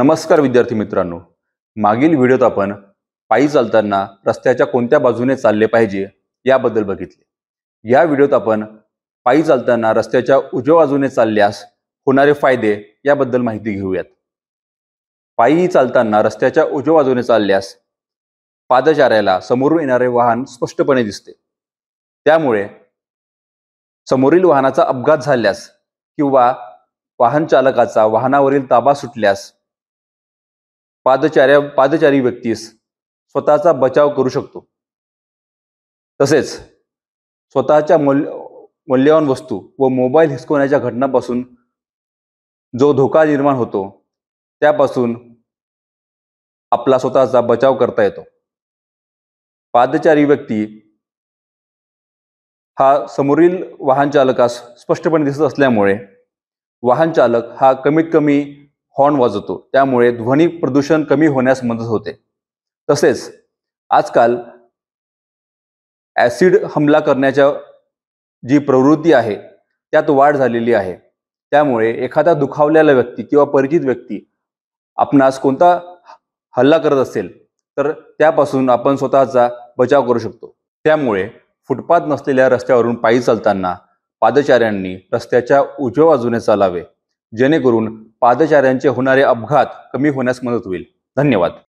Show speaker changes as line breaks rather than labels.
नमस्कार विद्यार्थी मित्रांनो मागील व्हिडिओत आपण पायी चालताना रस्त्याच्या कोणत्या बाजूने चालले पाहिजे याबद्दल बघितले या व्हिडिओत आपण पायी चालताना रस्त्याच्या उजव्या बाजूने चालल्यास होणारे फायदे याबद्दल माहिती घेऊयात पायी चालताना रस्त्याच्या उजव्या बाजूने चालल्यास पादचाऱ्याला समोरून येणारे वाहन स्पष्टपणे दिसते त्यामुळे समोरील वाहनाचा अपघात झाल्यास किंवा वाहन चालकाचा वाहनावरील ताबा सुटल्यास पादचार्या पादचारी व्यक्तीस स्वतःचा बचाव करू शकतो तसेच स्वतःच्या मूल्य मौल्यवान वस्तू व मोबाईल हिसकवण्याच्या घटनापासून जो धोका निर्माण होतो त्यापासून आपला स्वतःचा बचाव करता येतो पादचारी व्यक्ती हा समोरील वाहन चालकास स्पष्टपणे दिसत असल्यामुळे वाहन चालक हा कमीत कमी हॉर्न वाजवतो त्यामुळे ध्वनी प्रदूषण कमी होण्यास मदत होते तसेच आजकाल ॲसिड हमला करण्याच्या जी प्रवृत्ती आहे त्यात वाढ झालेली आहे त्यामुळे एखादा दुखावलेला व्यक्ती किंवा परिचित व्यक्ती आपणास कोणता हल्ला करत असेल तर त्यापासून आपण स्वतःचा बचाव करू शकतो त्यामुळे फुटपाथ नसलेल्या रस्त्यावरून पायी चालताना पादचाऱ्यांनी रस्त्याच्या उजव्या बाजूने चालावे जेणेकरून
पादचाऱ्यांचे होणारे अपघात कमी होण्यास मदत होईल धन्यवाद